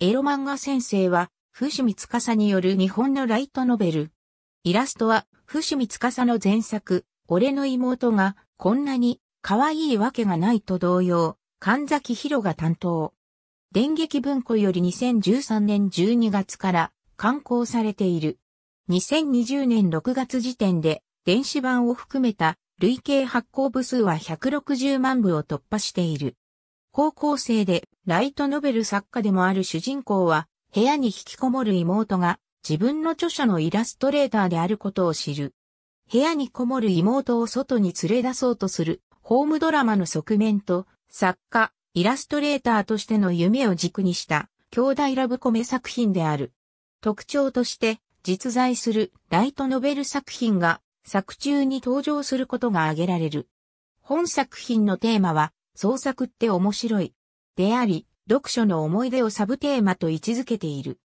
エロ漫画先生は、伏見司による日本のライトノベル。イラストは、伏見司の前作、俺の妹が、こんなに、可愛いわけがないと同様、神崎博が担当。電撃文庫より2013年12月から、刊行されている。2020年6月時点で、電子版を含めた、累計発行部数は160万部を突破している。高校生でライトノベル作家でもある主人公は、部屋に引きこもる妹が自分の著書のイラストレーターであることを知る。部屋にこもる妹を外に連れ出そうとするホームドラマの側面と作家、イラストレーターとしての夢を軸にした兄弟ラブコメ作品である。特徴として実在するライトノベル作品が作中に登場することが挙げられる。本作品のテーマは創作って面白い。であり、読書の思い出をサブテーマと位置づけている。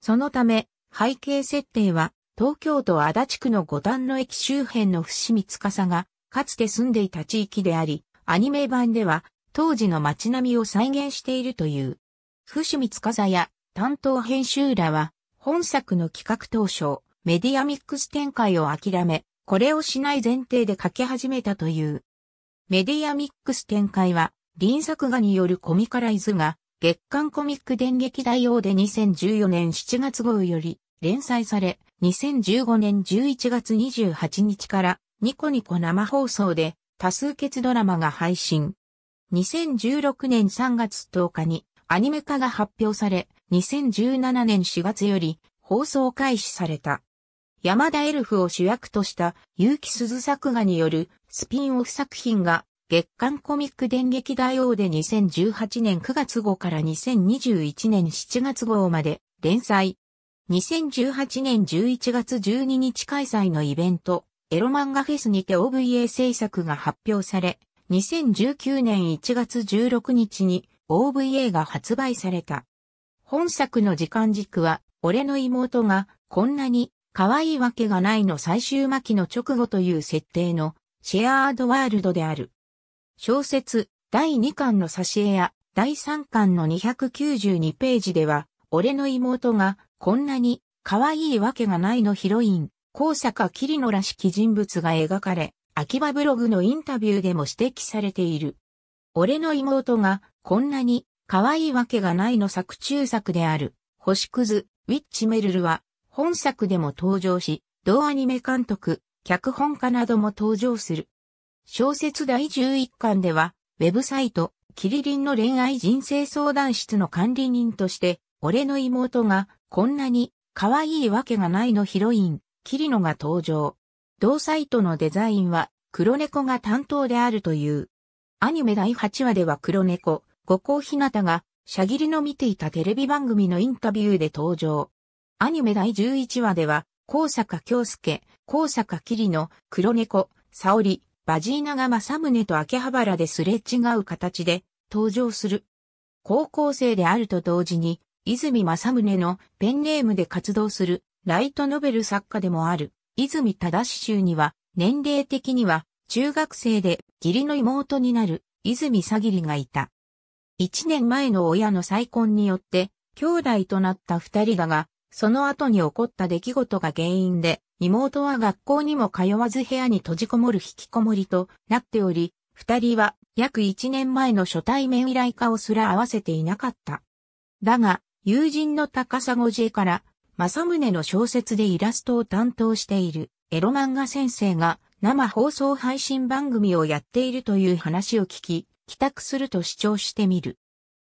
そのため、背景設定は、東京都足立区の五反野駅周辺の伏見司が、かつて住んでいた地域であり、アニメ版では、当時の街並みを再現しているという。伏見司や担当編集らは、本作の企画当初、メディアミックス展開を諦め、これをしない前提で書き始めたという。メディアミックス展開は、臨作画によるコミカライズが、月刊コミック電撃大王で2014年7月号より連載され、2015年11月28日からニコニコ生放送で多数決ドラマが配信。2016年3月10日にアニメ化が発表され、2017年4月より放送開始された。山田エルフを主役とした結城鈴作画によるスピンオフ作品が月刊コミック電撃大王で2018年9月号から2021年7月号まで連載。2018年11月12日開催のイベント、エロ漫画フェスにて OVA 制作が発表され、2019年1月16日に OVA が発売された。本作の時間軸は、俺の妹がこんなに可愛いわけがないの最終巻の直後という設定のシェアードワールドである。小説第2巻の挿絵や第3巻の292ページでは、俺の妹がこんなに可愛いわけがないのヒロイン、高坂桐野らしき人物が描かれ、秋葉ブログのインタビューでも指摘されている。俺の妹がこんなに可愛いわけがないの作中作である。星屑、ウィッチメルルは本作でも登場し、同アニメ監督、脚本家なども登場する。小説第11巻では、ウェブサイト、キリリンの恋愛人生相談室の管理人として、俺の妹がこんなに可愛いわけがないのヒロイン、キリノが登場。同サイトのデザインは黒猫が担当であるという。アニメ第8話では黒猫、五光ひなたが、しゃぎりの見ていたテレビ番組のインタビューで登場。アニメ第11話では、高坂京介、高坂桐の黒猫、沙織、バジーナが政宗と秋葉原ですれ違う形で登場する。高校生であると同時に、泉正宗のペンネームで活動するライトノベル作家でもある、泉忠衆には、年齢的には中学生で義理の妹になる泉さぎりがいた。一年前の親の再婚によって兄弟となった二人だが、その後に起こった出来事が原因で、妹は学校にも通わず部屋に閉じこもる引きこもりとなっており、二人は約一年前の初対面以来家をすら合わせていなかった。だが、友人の高砂寺から、正宗の小説でイラストを担当しているエロ漫画先生が生放送配信番組をやっているという話を聞き、帰宅すると主張してみる。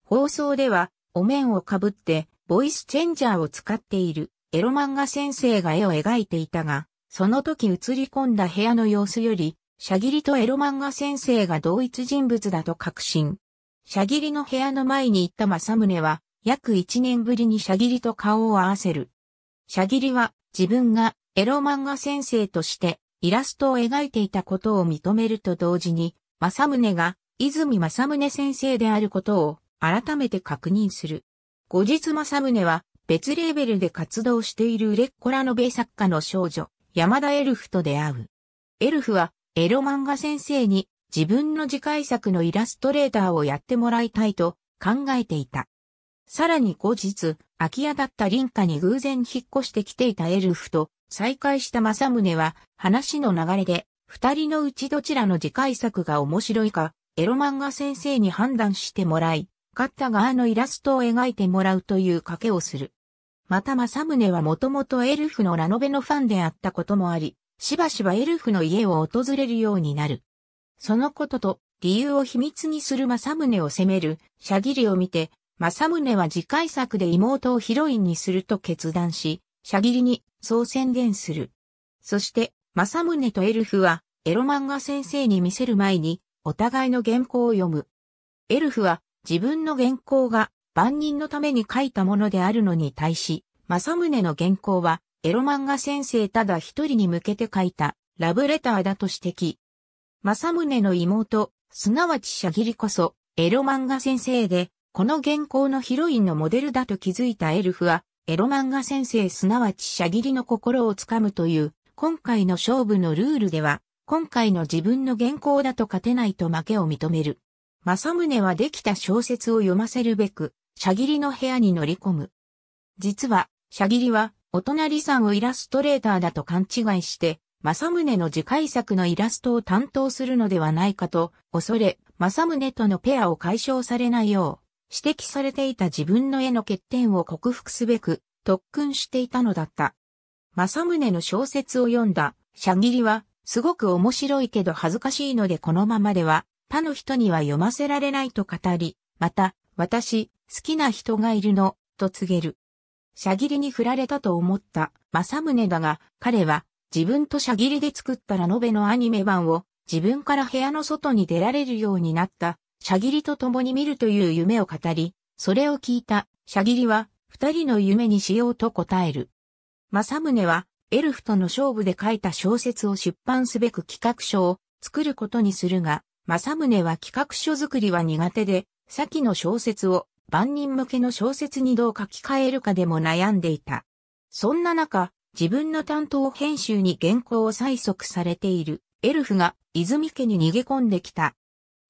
放送では、お面をかぶってボイスチェンジャーを使っているエロ漫画先生が絵を描いていたが、その時映り込んだ部屋の様子より、シャギリとエロ漫画先生が同一人物だと確信。シャギリの部屋の前に行った正宗は、約1年ぶりにシャギリと顔を合わせる。シャギリは自分がエロ漫画先生としてイラストを描いていたことを認めると同時に、正宗が泉正宗先生であることを改めて確認する。後日正宗は別レーベルで活動している売れっ子ラノベ作家の少女、山田エルフと出会う。エルフはエロ漫画先生に自分の次回作のイラストレーターをやってもらいたいと考えていた。さらに後日、空き家だった林家に偶然引っ越してきていたエルフと再会した正宗は話の流れで二人のうちどちらの次回作が面白いかエロ漫画先生に判断してもらい、勝った側のイラストを描いてもらうという賭けをする。また政宗はもともとエルフのラノベのファンであったこともあり、しばしばエルフの家を訪れるようになる。そのことと、理由を秘密にする政宗を責める、シャギリを見て、政宗は次回作で妹をヒロインにすると決断し、シャギリにそう宣言する。そして、政宗とエルフは、エロ漫画先生に見せる前に、お互いの原稿を読む。エルフは、自分の原稿が万人のために書いたものであるのに対し、正宗の原稿はエロ漫画先生ただ一人に向けて書いたラブレターだと指摘。正宗の妹、すなわちシャギリこそエロ漫画先生で、この原稿のヒロインのモデルだと気づいたエルフは、エロ漫画先生すなわちシャギリの心をつかむという、今回の勝負のルールでは、今回の自分の原稿だと勝てないと負けを認める。政宗はできた小説を読ませるべく、シャギリの部屋に乗り込む。実は、シャギリは、お隣さんをイラストレーターだと勘違いして、政宗の次回作のイラストを担当するのではないかと恐れ、政宗とのペアを解消されないよう、指摘されていた自分の絵の欠点を克服すべく、特訓していたのだった。政宗の小説を読んだ、シャギリは、すごく面白いけど恥ずかしいのでこのままでは他の人には読ませられないと語り、また、私、好きな人がいるの、と告げる。シャギリに振られたと思った正宗だが、彼は自分とシャギリで作ったラノベのアニメ版を自分から部屋の外に出られるようになったシャギリと共に見るという夢を語り、それを聞いたシャギリは二人の夢にしようと答える。正宗はエルフとの勝負で書いた小説を出版すべく企画書を作ることにするが、正宗は企画書作りは苦手で、先の小説を万人向けの小説にどう書き換えるかでも悩んでいた。そんな中、自分の担当編集に原稿を催促されているエルフが泉家に逃げ込んできた。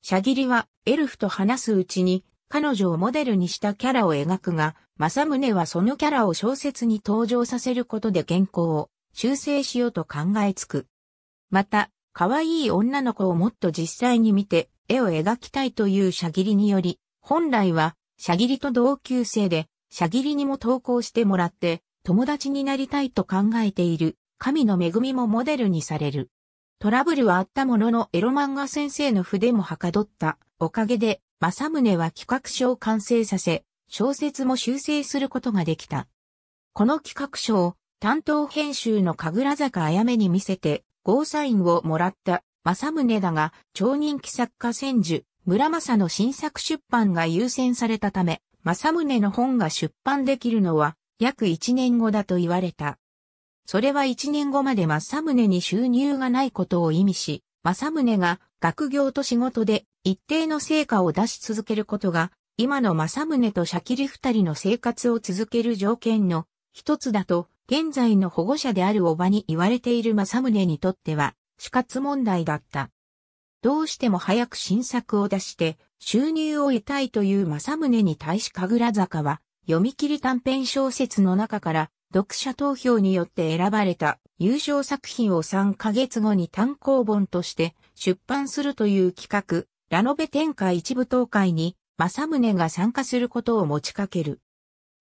シャギリはエルフと話すうちに彼女をモデルにしたキャラを描くが、正宗はそのキャラを小説に登場させることで原稿を修正しようと考えつく。また、可愛い女の子をもっと実際に見て絵を描きたいというシャギリにより、本来はシャギリと同級生で、シャギリにも投稿してもらって友達になりたいと考えている神の恵みもモデルにされる。トラブルはあったもののエロ漫画先生の筆もはかどったおかげで、正宗は企画書を完成させ、小説も修正することができた。この企画書を担当編集の神楽坂あやめに見せて、ゴーサインをもらった、正宗だが、超人気作家千住、村正の新作出版が優先されたため、正宗の本が出版できるのは、約1年後だと言われた。それは1年後まで正宗に収入がないことを意味し、正宗が学業と仕事で一定の成果を出し続けることが、今の正宗とシャキリ二人の生活を続ける条件の一つだと現在の保護者であるおばに言われている正宗にとっては死活問題だった。どうしても早く新作を出して収入を得たいという正宗に対し神楽坂は読み切り短編小説の中から読者投票によって選ばれた優勝作品を3ヶ月後に単行本として出版するという企画、ラノベ展開一部東海に正宗が参加することを持ちかける。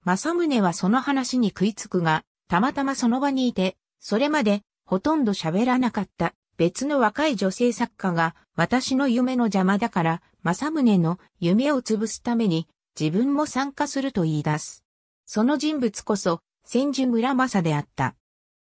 正宗はその話に食いつくが、たまたまその場にいて、それまでほとんど喋らなかった別の若い女性作家が私の夢の邪魔だから正宗の夢を潰すために自分も参加すると言い出す。その人物こそ千住村正であった。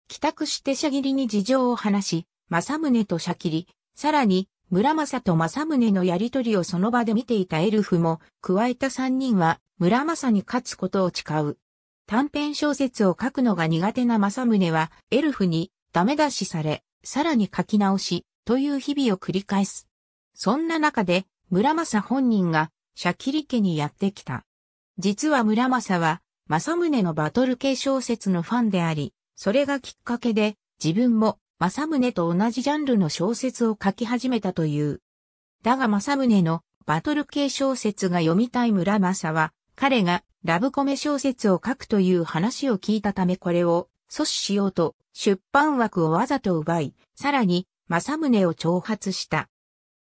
帰宅してシャぎリに事情を話し、正宗とシャキリ、さらに村正と正宗のやりとりをその場で見ていたエルフも加えた三人は村正に勝つことを誓う。短編小説を書くのが苦手な正宗は、エルフにダメ出しされ、さらに書き直し、という日々を繰り返す。そんな中で、村正本人が、シャキリ家にやってきた。実は村正は、正宗のバトル系小説のファンであり、それがきっかけで、自分も、正宗と同じジャンルの小説を書き始めたという。だが正宗のバトル系小説が読みたい村正は、彼がラブコメ小説を書くという話を聞いたためこれを阻止しようと出版枠をわざと奪い、さらに正宗を挑発した。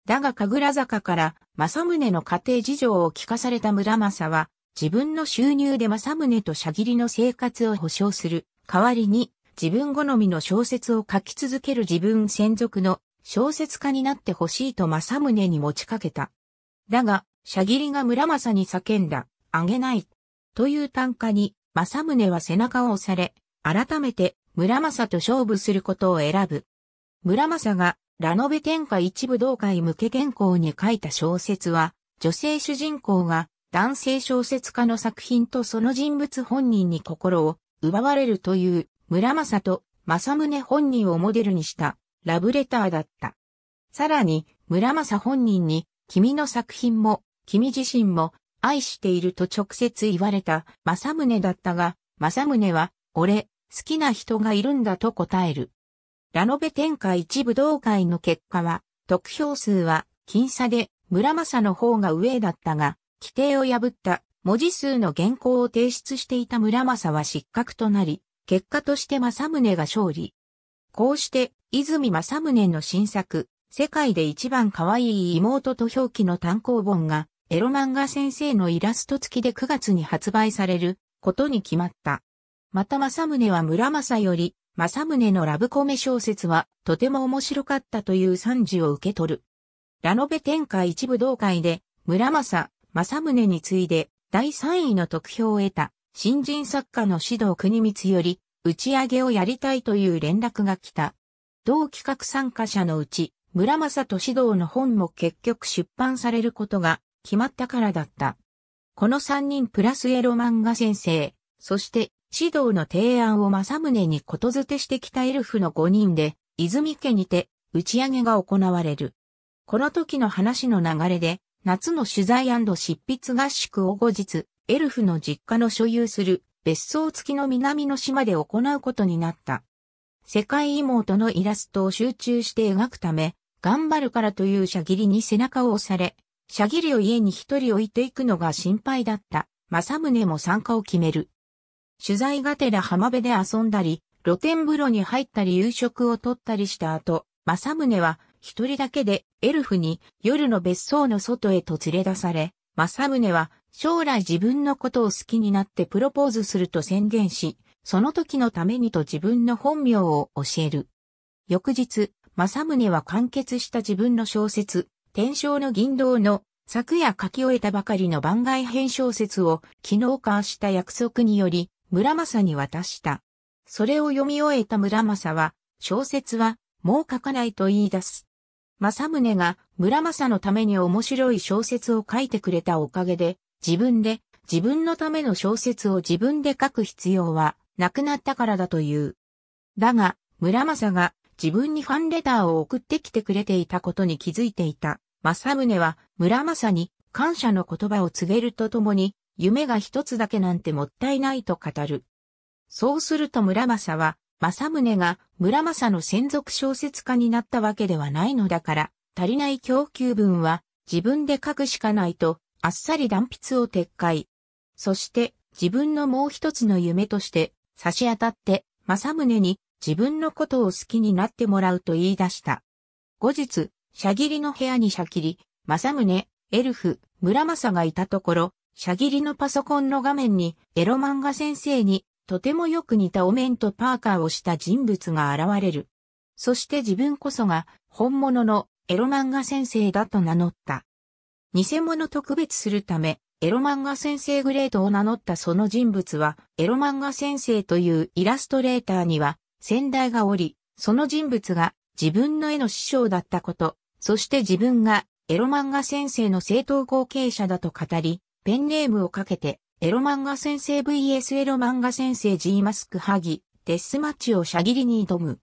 だが神楽坂から正宗の家庭事情を聞かされた村正は自分の収入で正宗としゃぎりの生活を保障する代わりに自分好みの小説を書き続ける自分専属の小説家になってほしいと正宗に持ちかけた。だが、シャギリが村正に叫んだ。あげない。という単価に、政宗は背中を押され、改めて村政と勝負することを選ぶ。村政がラノベ天下一部同会向け原稿に書いた小説は、女性主人公が男性小説家の作品とその人物本人に心を奪われるという村政と政宗本人をモデルにしたラブレターだった。さらに村政本人に君の作品も君自身も愛していると直接言われた正宗だったが、正宗は、俺、好きな人がいるんだと答える。ラノベ展開一武道会の結果は、得票数は、僅差で、村正の方が上だったが、規定を破った文字数の原稿を提出していた村正は失格となり、結果として正宗が勝利。こうして、泉正宗の新作、世界で一番可愛い妹と表記の単行本がエロ漫画先生のイラスト付きで9月に発売されることに決まった。また正宗は村正より、正宗のラブコメ小説はとても面白かったという賛辞を受け取る。ラノベ展開一部同会で、村正、政宗に次いで第3位の得票を得た新人作家の指導国光より打ち上げをやりたいという連絡が来た。同企画参加者のうち村正と指導の本も結局出版されることが決まったからだった。この三人プラスエロ漫画先生、そして指導の提案を正宗にことづてしてきたエルフの五人で、泉家にて打ち上げが行われる。この時の話の流れで、夏の取材執筆合宿を後日、エルフの実家の所有する別荘付きの南の島で行うことになった。世界妹のイラストを集中して描くため、頑張るからというし切りに背中を押され、シャギリを家に一人置いていくのが心配だった、正宗も参加を決める。取材がてら浜辺で遊んだり、露天風呂に入ったり夕食をとったりした後、正宗は一人だけでエルフに夜の別荘の外へと連れ出され、正宗は将来自分のことを好きになってプロポーズすると宣言し、その時のためにと自分の本名を教える。翌日、正宗は完結した自分の小説、天正の銀道の昨夜書き終えたばかりの番外編小説を昨日かした約束により村正に渡した。それを読み終えた村正は、小説はもう書かないと言い出す。正宗が村正のために面白い小説を書いてくれたおかげで、自分で自分のための小説を自分で書く必要はなくなったからだという。だが、村正が自分にファンレターを送ってきてくれていたことに気づいていた。正宗は村正に感謝の言葉を告げるとともに、夢が一つだけなんてもったいないと語る。そうすると村正は、正宗が村正の専属小説家になったわけではないのだから、足りない供給分は自分で書くしかないと、あっさり断筆を撤回。そして自分のもう一つの夢として差し当たって正宗に自分のことを好きになってもらうと言い出した。後日、シャギリの部屋にシャキリ、ム宗、エルフ、村正がいたところ、シャギリのパソコンの画面にエロ漫画先生にとてもよく似たお面とパーカーをした人物が現れる。そして自分こそが本物のエロ漫画先生だと名乗った。偽物特別するため、エロ漫画先生グレートを名乗ったその人物は、エロ漫画先生というイラストレーターには先代がおり、その人物が自分の絵の師匠だったこと、そして自分がエロ漫画先生の正当後継者だと語り、ペンネームをかけて、エロ漫画先生 VS エロ漫画先生 G マスクハギ、デスマッチをシャギリに挑む。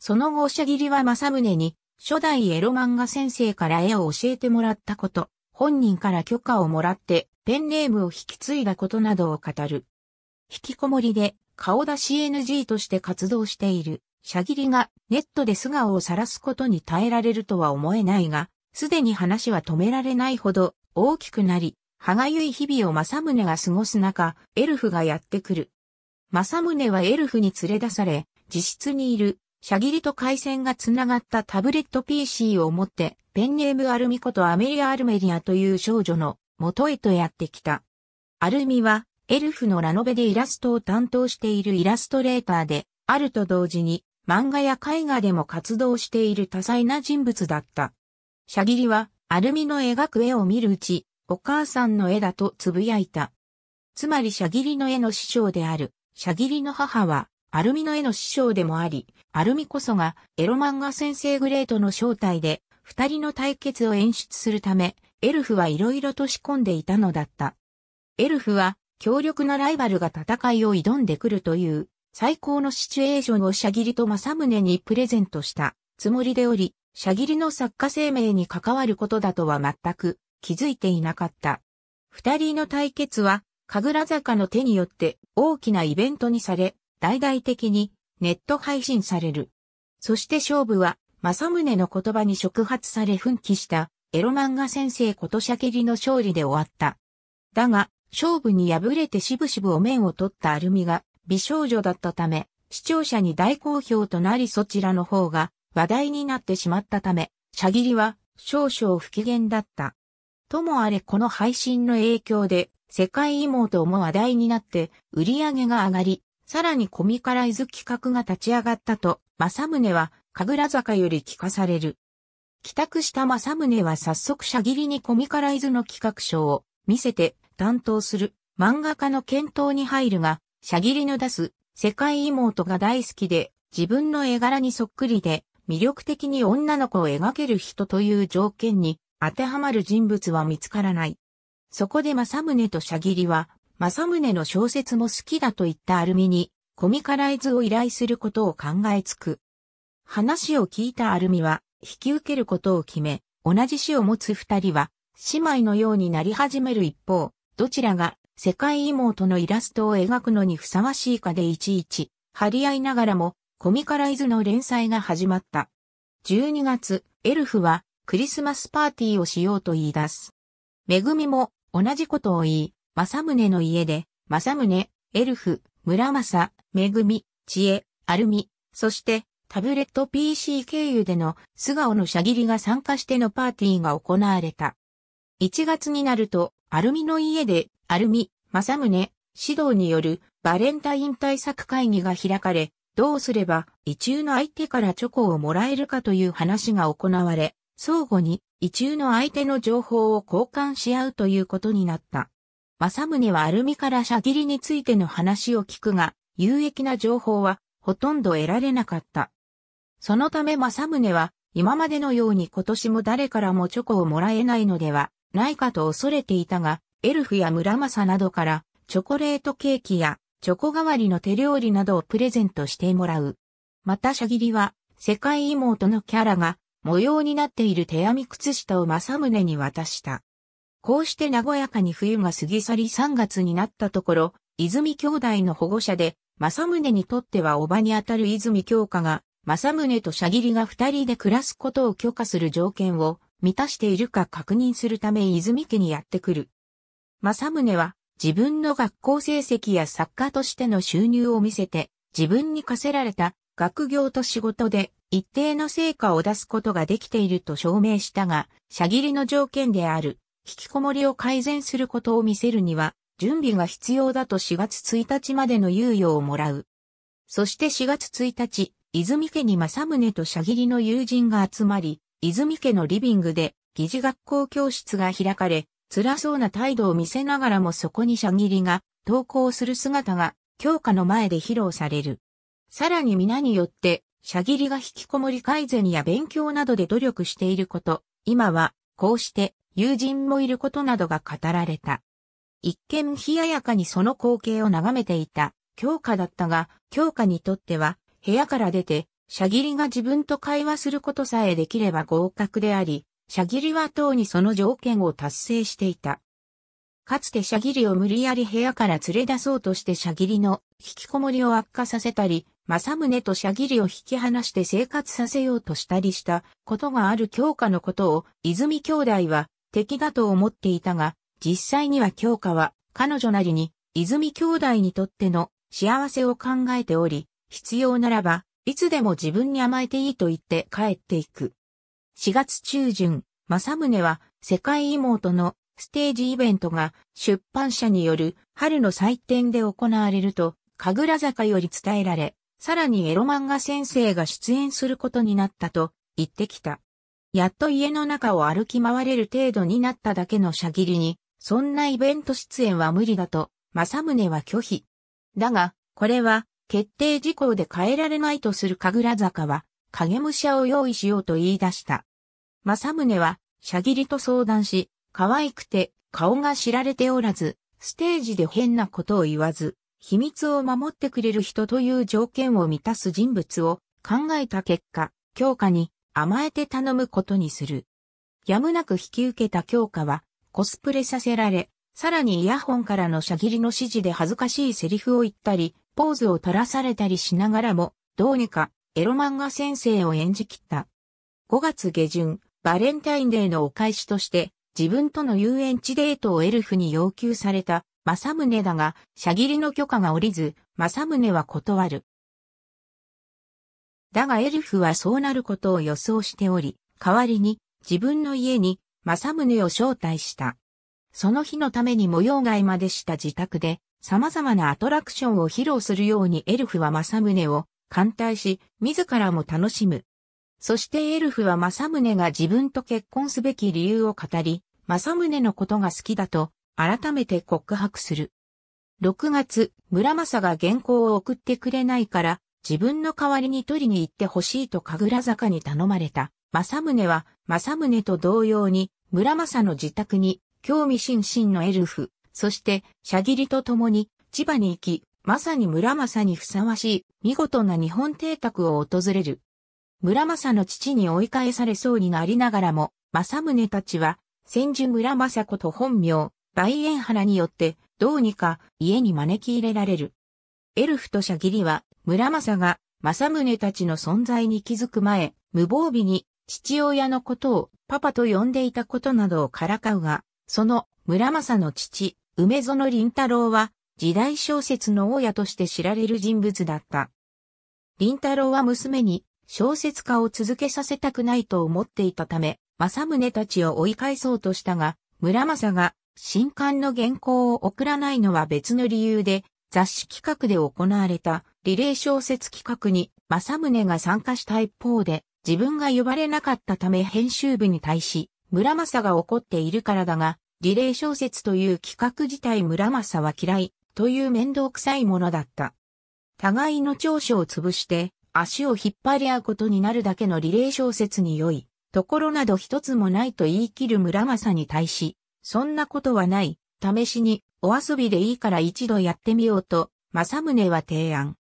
その後シャギリは正宗に、初代エロ漫画先生から絵を教えてもらったこと、本人から許可をもらって、ペンネームを引き継いだことなどを語る。引きこもりで、顔出し NG として活動している。シャギリがネットで素顔を晒すことに耐えられるとは思えないが、すでに話は止められないほど大きくなり、歯がゆい日々を正宗が過ごす中、エルフがやってくる。正宗はエルフに連れ出され、自室にいる、シャギリと回線がつながったタブレット PC を持って、ペンネームアルミことアメリア・アルメリアという少女の元へとやってきた。アルミは、エルフのラノベでイラストを担当しているイラストレーターで、あると同時に、漫画や絵画でも活動している多彩な人物だった。シャギリは、アルミの描く絵を見るうち、お母さんの絵だとつぶやいた。つまりシャギリの絵の師匠である、シャギリの母は、アルミの絵の師匠でもあり、アルミこそがエロ漫画先生グレートの正体で、二人の対決を演出するため、エルフはいろいろと仕込んでいたのだった。エルフは、強力なライバルが戦いを挑んでくるという最高のシチュエーションをシャギリと正宗にプレゼントしたつもりでおり、シャギリの作家生命に関わることだとは全く気づいていなかった。二人の対決は、神楽坂の手によって大きなイベントにされ、大々的にネット配信される。そして勝負は、正宗の言葉に触発され奮起したエロ漫画先生ことシャギリの勝利で終わった。だが、勝負に敗れてしぶしぶお面を取ったアルミが、美少女だったため、視聴者に大好評となりそちらの方が話題になってしまったため、シャギリは少々不機嫌だった。ともあれこの配信の影響で、世界妹も話題になって売り上げが上がり、さらにコミカライズ企画が立ち上がったと、正宗は神楽坂より聞かされる。帰宅した正宗は早速シャギリにコミカライズの企画書を見せて担当する漫画家の検討に入るが、シャギリの出す世界妹が大好きで自分の絵柄にそっくりで魅力的に女の子を描ける人という条件に当てはまる人物は見つからない。そこで正宗とシャギリは正宗の小説も好きだといったアルミにコミカライズを依頼することを考えつく。話を聞いたアルミは引き受けることを決め、同じ死を持つ二人は姉妹のようになり始める一方、どちらが世界妹のイラストを描くのにふさわしいかでいちいち、張り合いながらも、コミカライズの連載が始まった。12月、エルフは、クリスマスパーティーをしようと言い出す。めぐみも、同じことを言い、正宗の家で、正宗、エルフ、村正、めぐみ、知恵、アルミ、そして、タブレット PC 経由での素顔のゃぎりが参加してのパーティーが行われた。1月になると、アルミの家でアルミ、ム宗、指導によるバレンタイン対策会議が開かれ、どうすれば、異中の相手からチョコをもらえるかという話が行われ、相互に異中の相手の情報を交換し合うということになった。ム宗はアルミからシャギリについての話を聞くが、有益な情報はほとんど得られなかった。そのためム宗は、今までのように今年も誰からもチョコをもらえないのではないかと恐れていたが、エルフや村正などからチョコレートケーキやチョコ代わりの手料理などをプレゼントしてもらう。またシャギリは世界妹のキャラが模様になっている手編み靴下を正宗に渡した。こうして和やかに冬が過ぎ去り3月になったところ、泉兄弟の保護者で、正宗にとってはおばにあたる泉京香が、正宗とシャギリが二人で暮らすことを許可する条件を満たしているか確認するため泉家にやってくる。正宗は自分の学校成績や作家としての収入を見せて自分に課せられた学業と仕事で一定の成果を出すことができていると証明したが、社切りの条件である引きこもりを改善することを見せるには準備が必要だと4月1日までの猶予をもらう。そして4月1日、泉家に正宗と社切りの友人が集まり、泉家のリビングで疑似学校教室が開かれ、辛そうな態度を見せながらもそこにシャギリが投稿する姿が教科の前で披露される。さらに皆によって、シャギリが引きこもり改善や勉強などで努力していること、今は、こうして友人もいることなどが語られた。一見冷ややかにその光景を眺めていた、教科だったが、教科にとっては、部屋から出て、シャギリが自分と会話することさえできれば合格であり、シャギリは等にその条件を達成していた。かつてシャギリを無理やり部屋から連れ出そうとしてシャギリの引きこもりを悪化させたり、正宗とシャギリを引き離して生活させようとしたりしたことがある教科のことを泉兄弟は敵だと思っていたが、実際には教科は彼女なりに泉兄弟にとっての幸せを考えており、必要ならばいつでも自分に甘えていいと言って帰っていく。4月中旬、正宗は世界妹のステージイベントが出版社による春の祭典で行われると、神楽坂より伝えられ、さらにエロ漫画先生が出演することになったと言ってきた。やっと家の中を歩き回れる程度になっただけのしゃぎりに、そんなイベント出演は無理だと、正宗は拒否。だが、これは決定事項で変えられないとする神楽坂は、影武者を用意しようと言い出した。正宗は、シャギリと相談し、可愛くて顔が知られておらず、ステージで変なことを言わず、秘密を守ってくれる人という条件を満たす人物を考えた結果、強化に甘えて頼むことにする。やむなく引き受けた強化はコスプレさせられ、さらにイヤホンからのシャギリの指示で恥ずかしいセリフを言ったり、ポーズを取らされたりしながらも、どうにかエロ漫画先生を演じ切った。5月下旬、バレンタインデーのお返しとして、自分との遊園地デートをエルフに要求された、正宗だが、シャギリの許可が下りず、正宗は断る。だがエルフはそうなることを予想しており、代わりに自分の家に正宗を招待した。その日のために模様替えまでした自宅で様々なアトラクションを披露するようにエルフは正宗を歓待し、自らも楽しむ。そしてエルフは政宗が自分と結婚すべき理由を語り、政宗のことが好きだと、改めて告白する。6月、村正が原稿を送ってくれないから、自分の代わりに取りに行ってほしいと神楽坂に頼まれた。政宗は、政宗と同様に、村正の自宅に、興味津々のエルフ、そして、シャギリと共に、千葉に行き、まさに村正にふさわしい、見事な日本邸宅を訪れる。村正の父に追い返されそうになりながらも、正宗たちは、千住村正こと本名、大円原によって、どうにか家に招き入れられる。エルフとシャギリは、村正が、正宗たちの存在に気づく前、無防備に、父親のことをパパと呼んでいたことなどをからかうが、その村正の父、梅園林太郎は、時代小説の家として知られる人物だった。林太郎は娘に小説家を続けさせたくないと思っていたため、正宗たちを追い返そうとしたが、村正が新刊の原稿を送らないのは別の理由で、雑誌企画で行われたリレー小説企画に正宗が参加した一方で、自分が呼ばれなかったため編集部に対し、村正が怒っているからだが、リレー小説という企画自体村正は嫌い、という面倒くさいものだった。互いの長所を潰して、足を引っ張り合うことになるだけのリレー小説に良い、ところなど一つもないと言い切る村正に対し、そんなことはない、試しに、お遊びでいいから一度やってみようと、正宗は提案。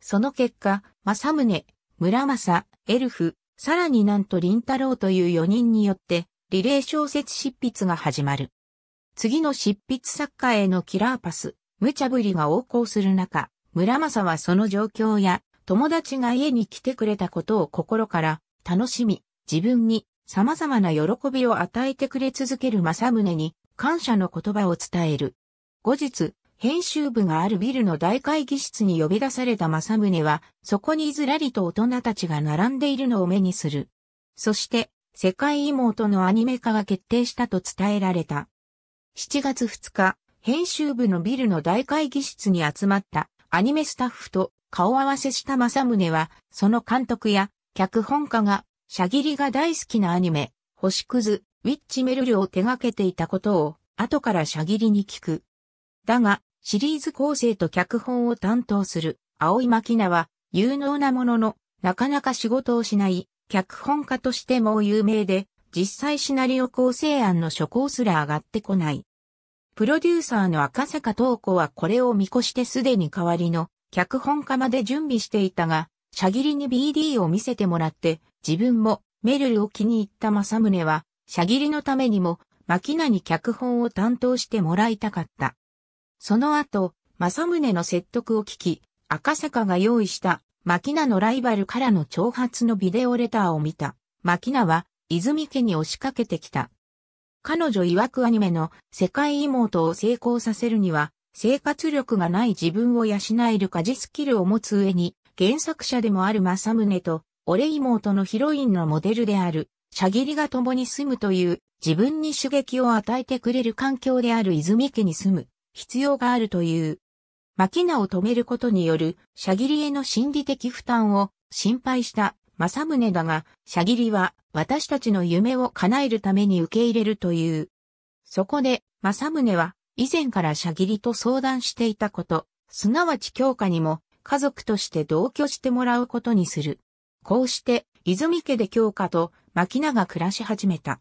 その結果、正宗、村正、エルフ、さらになんと林太郎という4人によって、リレー小説執筆が始まる。次の執筆作家へのキラーパス、無茶ぶりが横行する中、村正はその状況や友達が家に来てくれたことを心から楽しみ、自分に様々な喜びを与えてくれ続ける正宗に感謝の言葉を伝える。後日、編集部があるビルの大会議室に呼び出された正宗は、そこにずらりと大人たちが並んでいるのを目にする。そして、世界妹のアニメ化が決定したと伝えられた。7月2日、編集部のビルの大会議室に集まったアニメスタッフと顔合わせした正宗は、その監督や脚本家が、シャギリが大好きなアニメ、星屑、ウィッチメルルを手掛けていたことを、後からシャギリに聞く。だが、シリーズ構成と脚本を担当する、青井牧菜は、有能なものの、なかなか仕事をしない、脚本家としても有名で、実際シナリオ構成案の初稿すら上がってこない。プロデューサーの赤坂東子はこれを見越してすでに代わりの脚本家まで準備していたが、シャギリに BD を見せてもらって、自分もメルルを気に入った正宗は、シャギリのためにも、牧ナに脚本を担当してもらいたかった。その後、正宗の説得を聞き、赤坂が用意した牧ナのライバルからの挑発のビデオレターを見た。牧ナは、泉家に押しかけてきた。彼女曰くアニメの世界妹を成功させるには、生活力がない自分を養える家事スキルを持つ上に、原作者でもある正宗と、俺妹のヒロインのモデルである、シャギリが共に住むという、自分に刺激を与えてくれる環境である泉家に住む、必要があるという。マキナを止めることによる、シャギリへの心理的負担を心配した正宗だが、シャギリは私たちの夢を叶えるために受け入れるという。そこで、正宗は以前からシャギリと相談していたこと、すなわち教科にも家族として同居してもらうことにする。こうして、泉家で教科と牧名が暮らし始めた。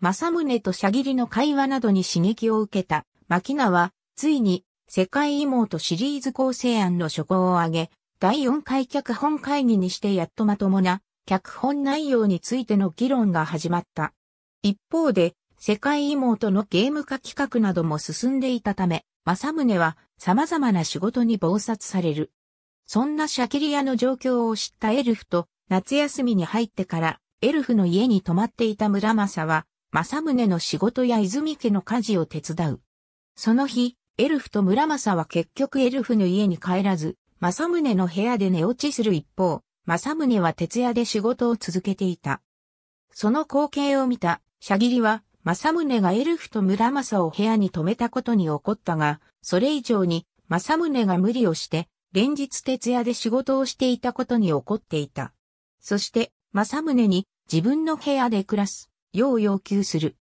正宗とシャギリの会話などに刺激を受けた牧名は、ついに世界妹シリーズ構成案の書稿を挙げ、第4回脚本会議にしてやっとまともな脚本内容についての議論が始まった。一方で、世界妹のゲーム化企画なども進んでいたため、政宗は様々な仕事に忙殺される。そんなシャキリアの状況を知ったエルフと夏休みに入ってからエルフの家に泊まっていた村正は政宗の仕事や泉家の家事を手伝う。その日、エルフと村正は結局エルフの家に帰らず、正宗の部屋で寝落ちする一方、正宗は徹夜で仕事を続けていた。その光景を見た、シャギリは、正宗がエルフと村サを部屋に泊めたことに怒ったが、それ以上に、正宗が無理をして、連日徹夜で仕事をしていたことに怒っていた。そして、正宗に自分の部屋で暮らす、よう要求する。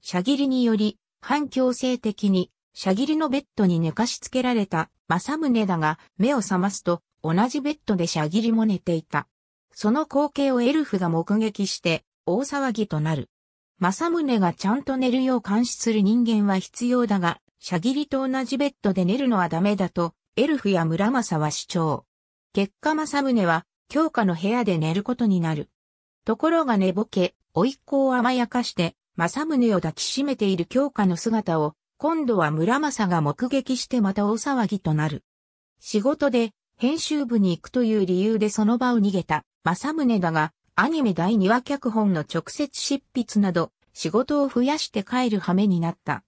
シャギリにより、反強制的にシャギリのベッドに寝かしつけられた正宗だが、目を覚ますと、同じベッドでシャギリも寝ていた。その光景をエルフが目撃して、大騒ぎとなる。正宗がちゃんと寝るよう監視する人間は必要だが、シャギリと同じベッドで寝るのはダメだと、エルフや村正は主張。結果正宗は、強化の部屋で寝ることになる。ところが寝ぼけ、甥っ子を甘やかして、正宗を抱きしめている強化の姿を、今度は村正が目撃してまた大騒ぎとなる。仕事で編集部に行くという理由でその場を逃げた正宗だが、アニメ第2話脚本の直接執筆など、仕事を増やして帰る羽目になった。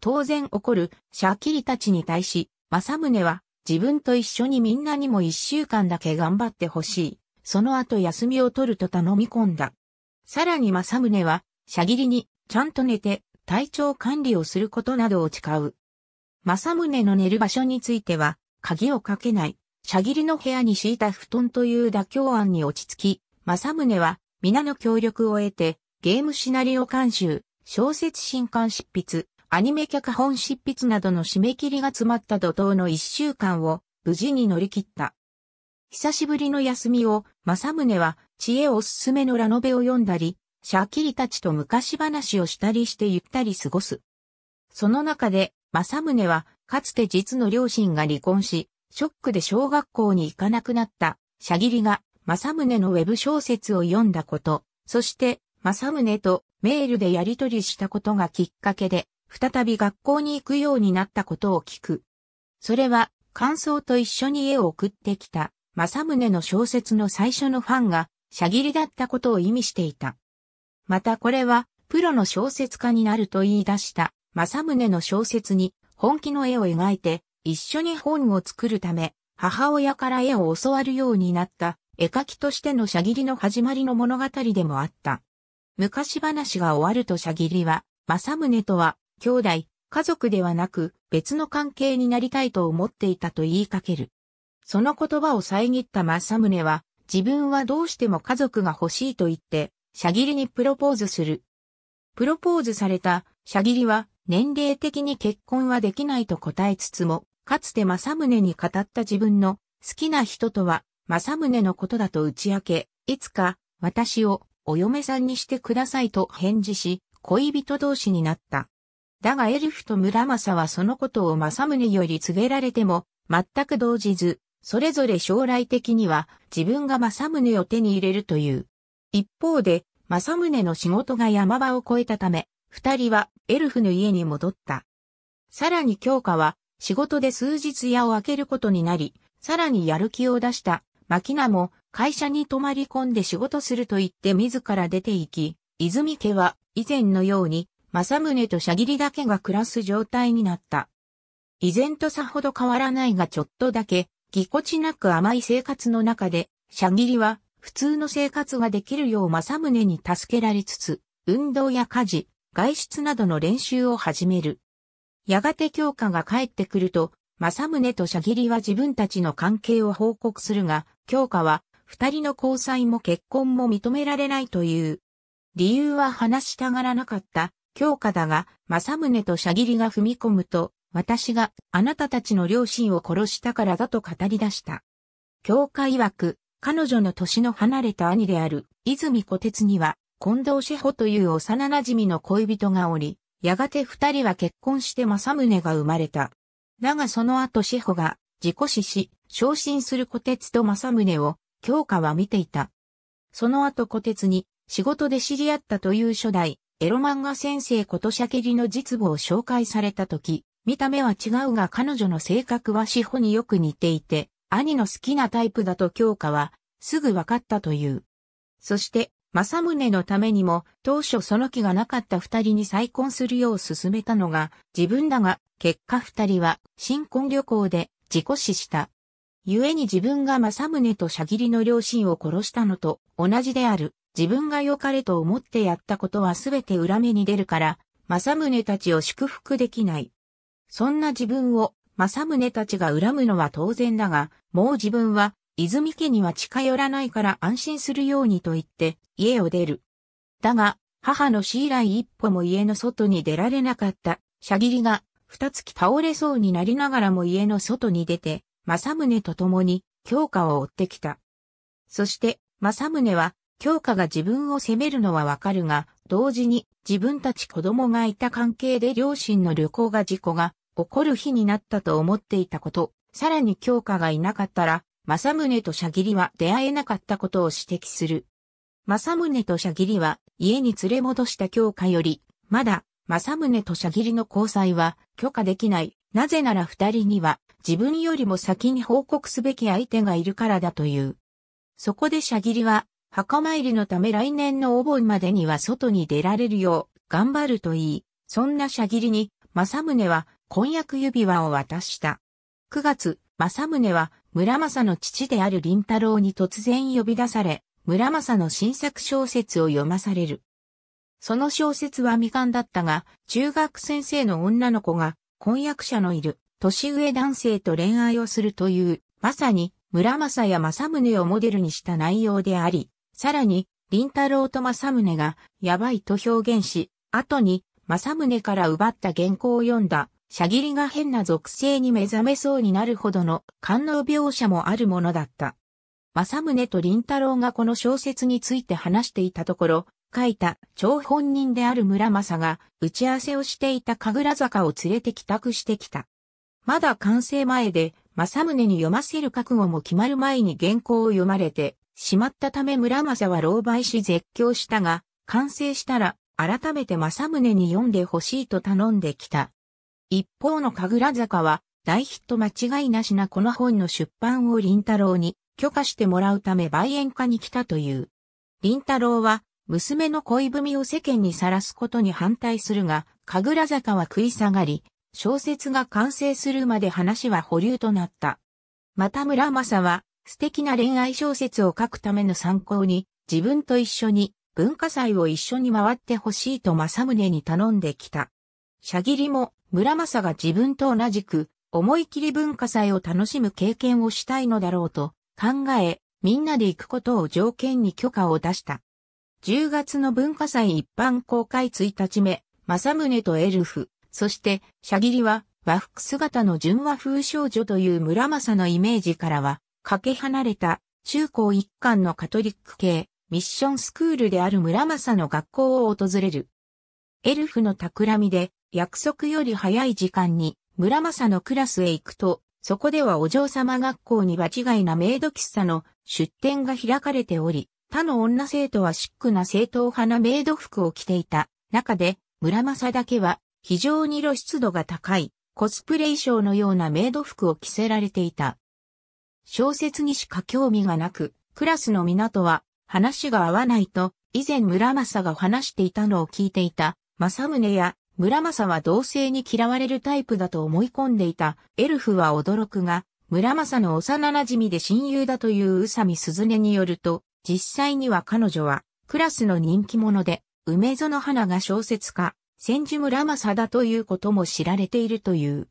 当然起こるシャキリたちに対し、正宗は自分と一緒にみんなにも一週間だけ頑張ってほしい。その後休みを取ると頼み込んだ。さらに正宗は、シャギリに、ちゃんと寝て、体調管理をすることなどを誓う。正宗の寝る場所については、鍵をかけない、ャギりの部屋に敷いた布団という妥協案に落ち着き、正宗は皆の協力を得て、ゲームシナリオ監修、小説新刊執筆、アニメ脚本執筆などの締め切りが詰まった怒涛の一週間を無事に乗り切った。久しぶりの休みを、正宗は知恵おすすめのラノベを読んだり、シャキリたちと昔話をしたりしてゆったり過ごす。その中で、正宗は、かつて実の両親が離婚し、ショックで小学校に行かなくなった、シャギリが、正宗のウェブ小説を読んだこと、そして、正宗とメールでやり取りしたことがきっかけで、再び学校に行くようになったことを聞く。それは、感想と一緒に絵を送ってきた、正宗の小説の最初のファンが、シャギリだったことを意味していた。またこれは、プロの小説家になると言い出した、正宗の小説に、本気の絵を描いて、一緒に本を作るため、母親から絵を教わるようになった、絵描きとしてのシャギリの始まりの物語でもあった。昔話が終わるとシャギリは、正宗とは、兄弟、家族ではなく、別の関係になりたいと思っていたと言いかける。その言葉を遮った正宗は、自分はどうしても家族が欲しいと言って、シャギリにプロポーズする。プロポーズされたシャギリは年齢的に結婚はできないと答えつつも、かつて正宗に語った自分の好きな人とは正宗のことだと打ち明け、いつか私をお嫁さんにしてくださいと返事し、恋人同士になった。だがエルフと村正はそのことを正宗より告げられても、全く動じず、それぞれ将来的には自分が正宗を手に入れるという一方で、正宗の仕事が山場を越えたため、二人はエルフの家に戻った。さらに京香は仕事で数日夜を明けることになり、さらにやる気を出したマキナも会社に泊まり込んで仕事すると言って自ら出て行き、泉家は以前のように正宗とシャギリだけが暮らす状態になった。依然とさほど変わらないがちょっとだけ、ぎこちなく甘い生活の中で、シャギリは普通の生活ができるよう政宗に助けられつつ、運動や家事、外出などの練習を始める。やがて京科が帰ってくると、政宗とシャギリは自分たちの関係を報告するが、京科は二人の交際も結婚も認められないという。理由は話したがらなかった京科だが、政宗とシャギリが踏み込むと、私があなたたちの両親を殺したからだと語り出した。京科曰く、彼女の年の離れた兄である泉小鉄には近藤志保という幼馴染の恋人がおり、やがて二人は結婚して正宗が生まれた。だがその後志保が自己死し、昇進する小鉄と正宗を、強花は見ていた。その後小鉄に仕事で知り合ったという初代、エロ漫画先生ことしゃけりの実母を紹介された時、見た目は違うが彼女の性格は志保によく似ていて、兄の好きなタイプだと強化は、すぐ分かったという。そして、正宗のためにも、当初その気がなかった二人に再婚するよう勧めたのが、自分だが、結果二人は、新婚旅行で、自己死した。故に自分が正宗とシャギリの両親を殺したのと同じである。自分が良かれと思ってやったことはすべて裏目に出るから、正宗たちを祝福できない。そんな自分を政宗たちが恨むのは当然だが、もう自分は、泉家には近寄らないから安心するようにと言って、家を出る。だが、母の死以来一歩も家の外に出られなかった、シャギリが、二月倒れそうになりながらも家の外に出て、政宗と共に、京花を追ってきた。そして、政宗は、京花が自分を責めるのはわかるが、同時に、自分たち子供がいた関係で両親の旅行が事故が怒る日になったと思っていたこと、さらに京香がいなかったら、正宗とシャギリは出会えなかったことを指摘する。正宗とシャギリは家に連れ戻した京香より、まだ正宗とシャギリの交際は許可できない。なぜなら二人には自分よりも先に報告すべき相手がいるからだという。そこでシャギリは墓参りのため来年のお盆までには外に出られるよう頑張るといい、そんなシャギリに正宗は婚約指輪を渡した。9月、正宗は村正の父である林太郎に突然呼び出され、村正の新作小説を読まされる。その小説は未完だったが、中学先生の女の子が婚約者のいる年上男性と恋愛をするという、まさに村正や正宗をモデルにした内容であり、さらに、林太郎と正宗がやばいと表現し、後に正宗から奪った原稿を読んだシャギリが変な属性に目覚めそうになるほどの官能描写もあるものだった。正宗と林太郎がこの小説について話していたところ、書いた張本人である村正が打ち合わせをしていた神楽坂を連れて帰宅してきた。まだ完成前で、正宗に読ませる覚悟も決まる前に原稿を読まれて、しまったため村正は狼狽し絶叫したが、完成したら、改めて正宗に読んでほしいと頼んできた。一方の神楽坂は大ヒット間違いなしなこの本の出版を林太郎に許可してもらうため梅園家に来たという。林太郎は娘の恋文を世間にさらすことに反対するが、神楽坂は食い下がり、小説が完成するまで話は保留となった。また村正は素敵な恋愛小説を書くための参考に、自分と一緒に文化祭を一緒に回ってほしいと正宗に頼んできた。シャギリも村正が自分と同じく、思い切り文化祭を楽しむ経験をしたいのだろうと考え、みんなで行くことを条件に許可を出した。10月の文化祭一般公開1日目、正宗とエルフ、そして、シャギリは、和服姿の純和風少女という村正のイメージからは、かけ離れた、中高一貫のカトリック系、ミッションスクールである村正の学校を訪れる。エルフの企みで、約束より早い時間に村正のクラスへ行くと、そこではお嬢様学校に場違いなメイド喫茶の出店が開かれており、他の女生徒はシックな正統派なメイド服を着ていた中で、村正だけは非常に露出度が高いコスプレ衣装のようなメイド服を着せられていた。小説にしか興味がなく、クラスの港は話が合わないと、以前村正が話していたのを聞いていた、正宗や村正は同性に嫌われるタイプだと思い込んでいた。エルフは驚くが、村正の幼馴染で親友だという宇佐美鈴音によると、実際には彼女は、クラスの人気者で、梅園花が小説家、千住村正だということも知られているという。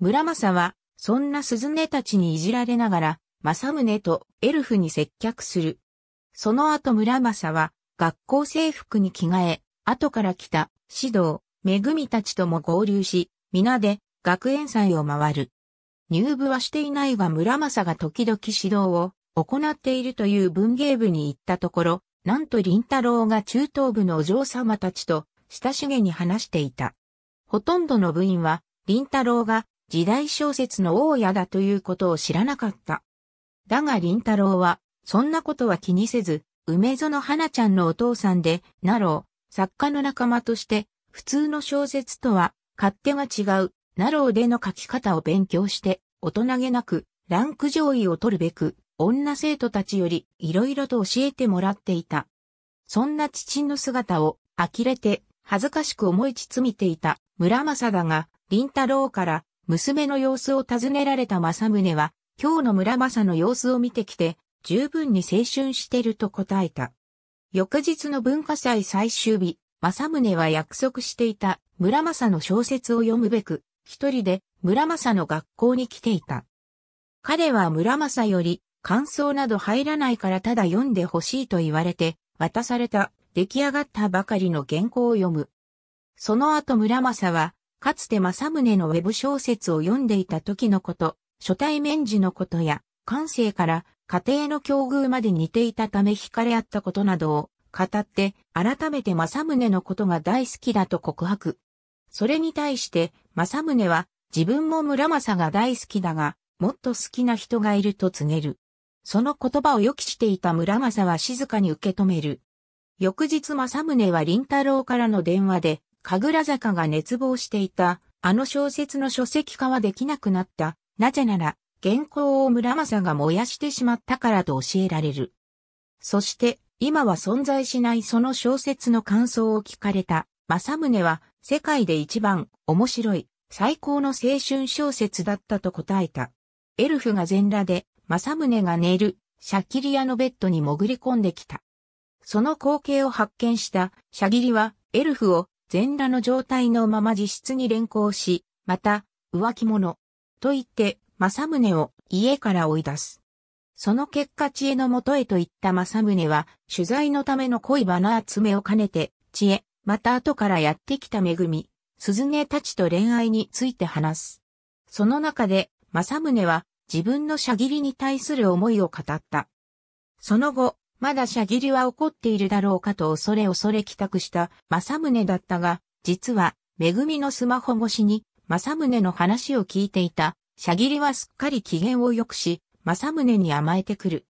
村正は、そんな鈴音たちにいじられながら、正宗とエルフに接客する。その後村正は、学校制服に着替え、後から来た、指導、めぐみたちとも合流し、皆で学園祭を回る。入部はしていないが村正が時々指導を行っているという文芸部に行ったところ、なんと林太郎が中等部のお嬢様たちと親しげに話していた。ほとんどの部員は林太郎が時代小説の大家だということを知らなかった。だが林太郎はそんなことは気にせず、梅園花ちゃんのお父さんで、なろう、作家の仲間として普通の小説とは勝手が違う、ナローでの書き方を勉強して、大人げなく、ランク上位を取るべく、女生徒たちよりいろいろと教えてもらっていた。そんな父の姿を、呆れて、恥ずかしく思いつみていた村正だが、林太郎から娘の様子を尋ねられた正宗は、今日の村正の様子を見てきて、十分に青春してると答えた。翌日の文化祭最終日、政宗は約束していた村正の小説を読むべく、一人で村正の学校に来ていた。彼は村正より感想など入らないからただ読んでほしいと言われて、渡された出来上がったばかりの原稿を読む。その後村正は、かつて政宗のウェブ小説を読んでいた時のこと、初対面時のことや、感性から家庭の境遇まで似ていたため惹かれ合ったことなどを語って、改めて政宗のことが大好きだと告白。それに対して、政宗は、自分も村政が大好きだが、もっと好きな人がいると告げる。その言葉を予期していた村政は静かに受け止める。翌日政宗は林太郎からの電話で、神楽坂が熱望していた、あの小説の書籍化はできなくなった。なぜなら、原稿を村政が燃やしてしまったからと教えられる。そして、今は存在しないその小説の感想を聞かれた、政宗は、世界で一番面白い、最高の青春小説だったと答えた。エルフが全裸で、政宗が寝る、シャキリアのベッドに潜り込んできた。その光景を発見した、シャギリは、エルフを、全裸の状態のまま自室に連行し、また、浮気者、と言って、政宗を家から追い出す。その結果知恵のもとへといった正宗は、取材のための恋バナ集めを兼ねて、知恵、また後からやってきた恵み、鈴音たちと恋愛について話す。その中で、正宗は、自分のシャギリに対する思いを語った。その後、まだシャギリは怒っているだろうかと恐れ恐れ帰宅した正宗だったが、実は、恵みのスマホ越しに、正宗の話を聞いていた、シャギリはすっかり機嫌を良くし、政宗に甘えてくる。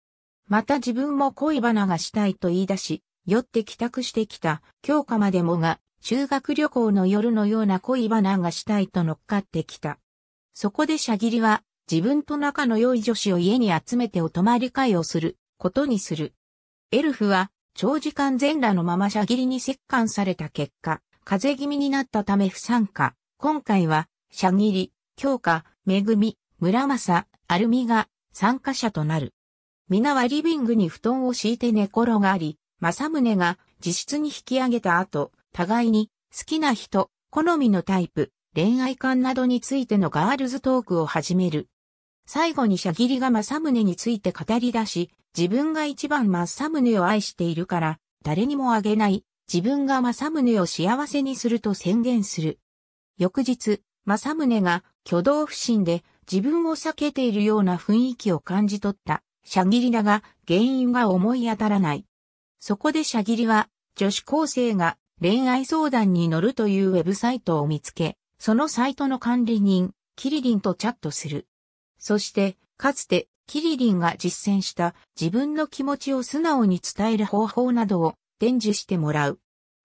また自分も恋バナがしたいと言い出し、酔って帰宅してきた、京華までもが、修学旅行の夜のような恋バナがしたいと乗っかってきた。そこでシャギリは、自分と仲の良い女子を家に集めてお泊まり会をする、ことにする。エルフは、長時間全裸のままシャギリに接檻された結果、風邪気味になったため不参加。今回は、シャギリ、京化、めぐみ、村正、アルミが、参加者となる。皆はリビングに布団を敷いて寝転がり、正宗が自室に引き上げた後、互いに好きな人、好みのタイプ、恋愛観などについてのガールズトークを始める。最後にシャギリが正宗について語り出し、自分が一番正宗を愛しているから、誰にもあげない、自分が正宗を幸せにすると宣言する。翌日、正宗が挙動不審で自分を避けているような雰囲気を感じ取った、シャギリだが原因が思い当たらない。そこでシャギリは、女子高生が恋愛相談に乗るというウェブサイトを見つけ、そのサイトの管理人、キリリンとチャットする。そして、かつて、キリリンが実践した自分の気持ちを素直に伝える方法などを伝授してもらう。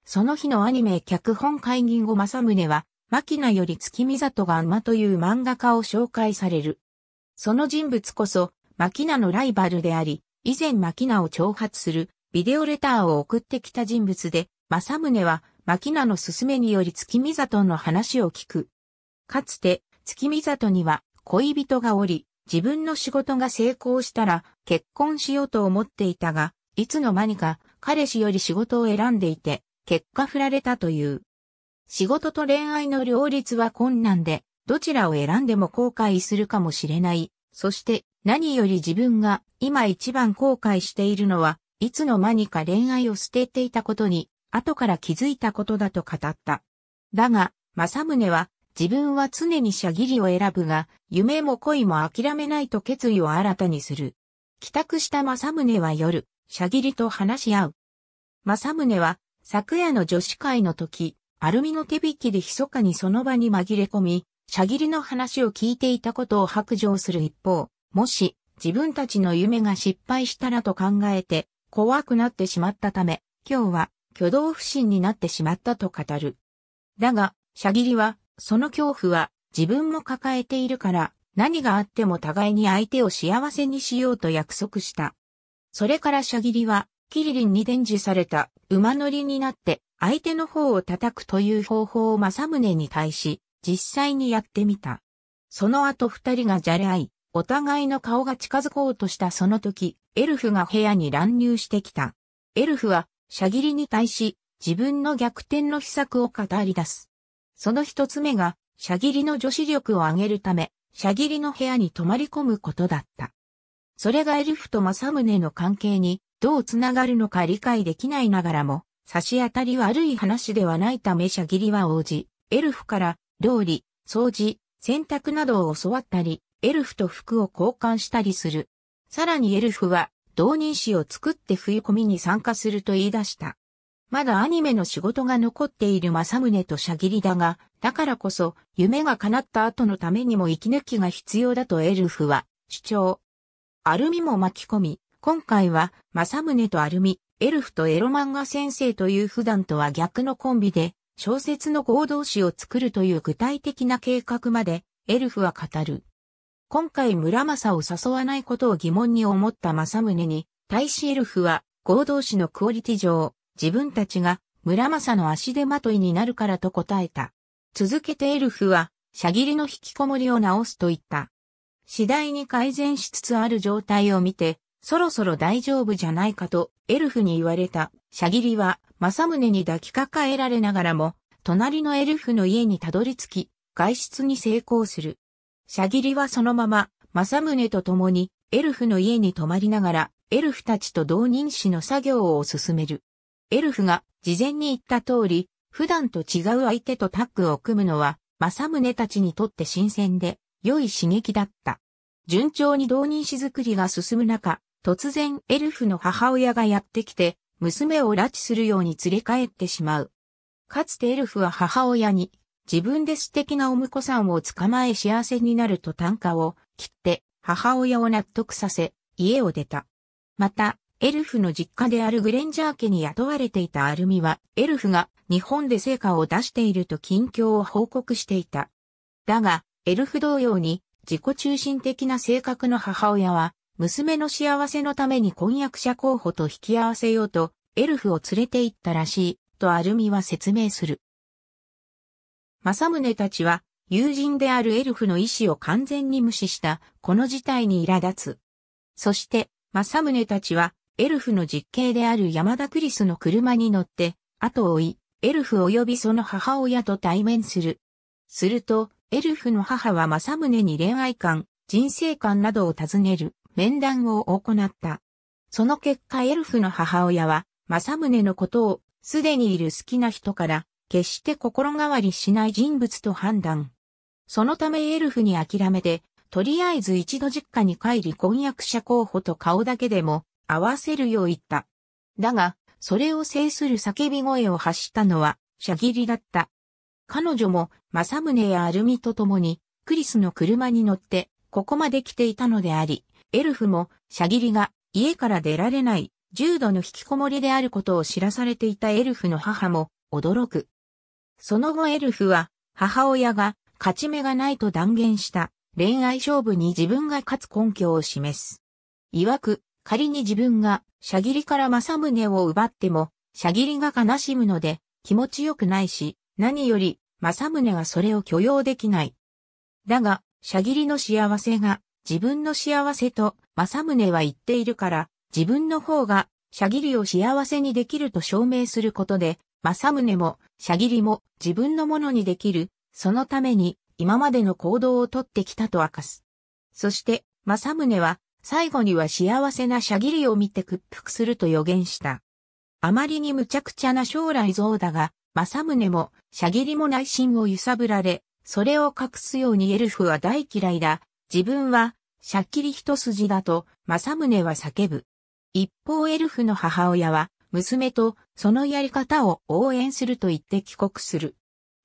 その日のアニメ脚本会議後正宗は牧名より月見里が馬という漫画家を紹介される。その人物こそ、牧名のライバルであり、以前牧名を挑発するビデオレターを送ってきた人物で、正宗は牧名の勧めにより月見里の話を聞く。かつて、月見里には恋人がおり、自分の仕事が成功したら結婚しようと思っていたが、いつの間にか彼氏より仕事を選んでいて、結果振られたという。仕事と恋愛の両立は困難で、どちらを選んでも後悔するかもしれない。そして何より自分が今一番後悔しているのは、いつの間にか恋愛を捨てていたことに、後から気づいたことだと語った。だが、正宗は、自分は常にシャギリを選ぶが、夢も恋も諦めないと決意を新たにする。帰宅した正宗は夜、シャギリと話し合う。正宗は、昨夜の女子会の時、アルミの手引きで密かにその場に紛れ込み、シャギリの話を聞いていたことを白状する一方、もし自分たちの夢が失敗したらと考えて怖くなってしまったため、今日は挙動不審になってしまったと語る。だが、シャギリは、その恐怖は自分も抱えているから、何があっても互いに相手を幸せにしようと約束した。それからシャギリは、キリリンに伝授された馬乗りになって相手の方を叩くという方法を正宗に対し、実際にやってみた。その後二人がじゃれ合い、お互いの顔が近づこうとしたその時、エルフが部屋に乱入してきた。エルフは、シャギリに対し、自分の逆転の秘策を語り出す。その一つ目が、シャギリの女子力を上げるため、シャギリの部屋に泊まり込むことだった。それがエルフと正宗の関係に、どうつながるのか理解できないながらも、差し当たり悪い話ではないためシャギリは応じ、エルフから料理、掃除、洗濯などを教わったり、エルフと服を交換したりする。さらにエルフは、同人誌を作って冬込みに参加すると言い出した。まだアニメの仕事が残っている政宗とシャギリだが、だからこそ、夢が叶った後のためにも息抜きが必要だとエルフは主張。アルミも巻き込み、今回は政宗とアルミ、エルフとエロ漫画先生という普段とは逆のコンビで、小説の合同誌を作るという具体的な計画まで、エルフは語る。今回村正を誘わないことを疑問に思った正宗に、対しエルフは、合同誌のクオリティ上、自分たちが村正の足手まといになるからと答えた。続けてエルフは、シャギリの引きこもりを直すと言った。次第に改善しつつある状態を見て、そろそろ大丈夫じゃないかとエルフに言われた、シャギリは、政宗に抱きかかえられながらも、隣のエルフの家にたどり着き、外出に成功する。シャギリはそのまま、政宗と共に、エルフの家に泊まりながら、エルフたちと同人誌の作業を進める。エルフが、事前に言った通り、普段と違う相手とタッグを組むのは、政宗たちにとって新鮮で、良い刺激だった。順調に同人誌作りが進む中、突然エルフの母親がやってきて、娘を拉致するように連れ帰ってしまう。かつてエルフは母親に、自分で素敵なお婿さんを捕まえ幸せになると短歌を切って母親を納得させ家を出た。また、エルフの実家であるグレンジャー家に雇われていたアルミは、エルフが日本で成果を出していると近況を報告していた。だが、エルフ同様に自己中心的な性格の母親は、娘の幸せのために婚約者候補と引き合わせようと、エルフを連れて行ったらしい、とアルミは説明する。政宗たちは、友人であるエルフの意思を完全に無視した、この事態に苛立つ。そして、政宗たちは、エルフの実刑である山田クリスの車に乗って、後を追い、エルフ及びその母親と対面する。すると、エルフの母は政宗に恋愛観、人生観などを尋ねる。面談を行った。その結果エルフの母親は、政宗のことを、すでにいる好きな人から、決して心変わりしない人物と判断。そのためエルフに諦めて、とりあえず一度実家に帰り婚約者候補と顔だけでも合わせるよう言った。だが、それを制する叫び声を発したのは、シャギリだった。彼女も、政宗やアルミと共に、クリスの車に乗って、ここまで来ていたのであり、エルフも、シャギリが、家から出られない、重度の引きこもりであることを知らされていたエルフの母も、驚く。その後エルフは、母親が、勝ち目がないと断言した、恋愛勝負に自分が勝つ根拠を示す。曰く、仮に自分が、シャギリから正宗を奪っても、シャギリが悲しむので、気持ちよくないし、何より、正宗はそれを許容できない。だが、シャギリの幸せが、自分の幸せと政宗は言っているから、自分の方が、シャギリを幸せにできると証明することで、政宗も、シャギリも自分のものにできる、そのために、今までの行動をとってきたと明かす。そして、政宗は、最後には幸せなシャギリを見て屈服すると予言した。あまりに無茶苦茶な将来像だが、政宗も、シャギリも内心を揺さぶられ、それを隠すようにエルフは大嫌いだ。自分は、しゃっきり一筋だと、正宗は叫ぶ。一方エルフの母親は、娘とそのやり方を応援すると言って帰国する。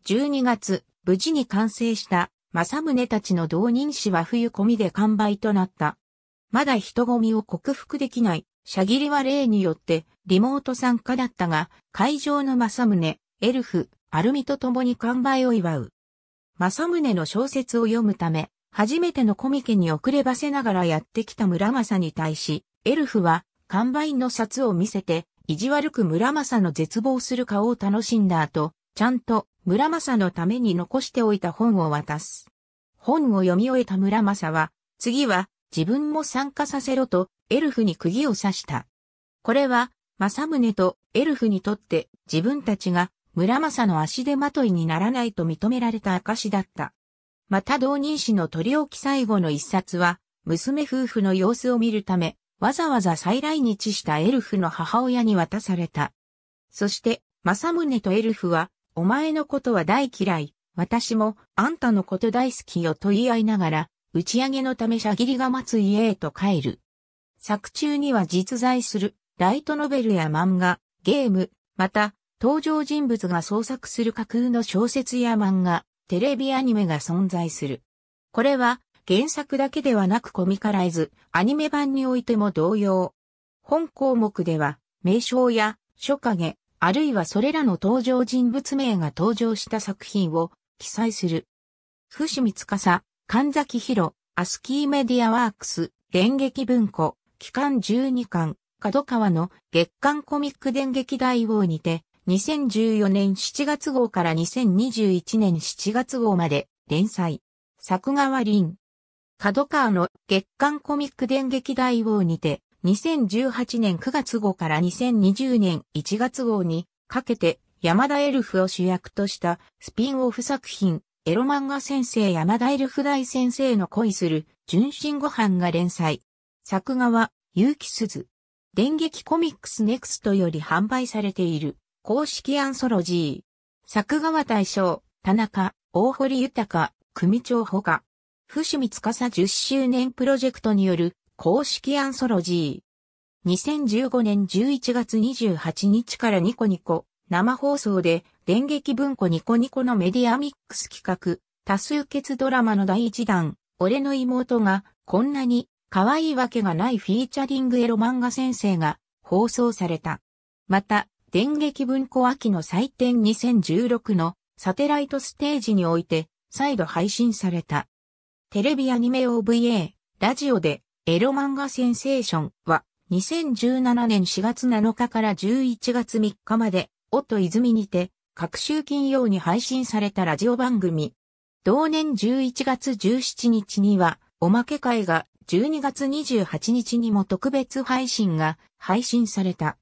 12月、無事に完成した正宗たちの同人誌は冬込みで完売となった。まだ人混みを克服できない、シャギリは例によってリモート参加だったが、会場の正宗、エルフ、アルミと共に完売を祝う。正宗の小説を読むため、初めてのコミケに遅ればせながらやってきた村正に対し、エルフは、看板の札を見せて、意地悪く村正の絶望する顔を楽しんだ後、ちゃんと村正のために残しておいた本を渡す。本を読み終えた村正は、次は自分も参加させろとエルフに釘を刺した。これは、正宗とエルフにとって自分たちが村正の足手まといにならないと認められた証だった。また同人誌の取り置き最後の一冊は、娘夫婦の様子を見るため、わざわざ再来日したエルフの母親に渡された。そして、正宗とエルフは、お前のことは大嫌い、私もあんたのこと大好きよと言い合いながら、打ち上げのためしゃぎりが待つ家へと帰る。作中には実在するライトノベルや漫画、ゲーム、また登場人物が創作する架空の小説や漫画、テレビアニメが存在する。これは原作だけではなくコミカライズ、アニメ版においても同様。本項目では、名称や、書影、あるいはそれらの登場人物名が登場した作品を記載する。伏見司、神崎博、アスキーメディアワークス、電撃文庫、期間12巻、角川の月刊コミック電撃大王にて、2014年7月号から2021年7月号まで連載。作画は林。角川の月刊コミック電撃大王にて、2018年9月号から2020年1月号にかけて山田エルフを主役としたスピンオフ作品、エロ漫画先生山田エルフ大先生の恋する純真ご飯が連載。作画は結城鈴。電撃コミックスネクストより販売されている。公式アンソロジー。作画は大将、田中、大堀豊、組長ほか。伏見司10周年プロジェクトによる公式アンソロジー。2015年11月28日からニコニコ生放送で電撃文庫ニコニコのメディアミックス企画多数決ドラマの第一弾俺の妹がこんなに可愛いわけがないフィーチャリングエロ漫画先生が放送された。また電撃文庫秋の祭典2016のサテライトステージにおいて再度配信された。テレビアニメ OVA、ラジオでエロ漫画センセーションは2017年4月7日から11月3日まで、夫泉にて、各週金曜に配信されたラジオ番組。同年11月17日には、おまけ会が12月28日にも特別配信が配信された。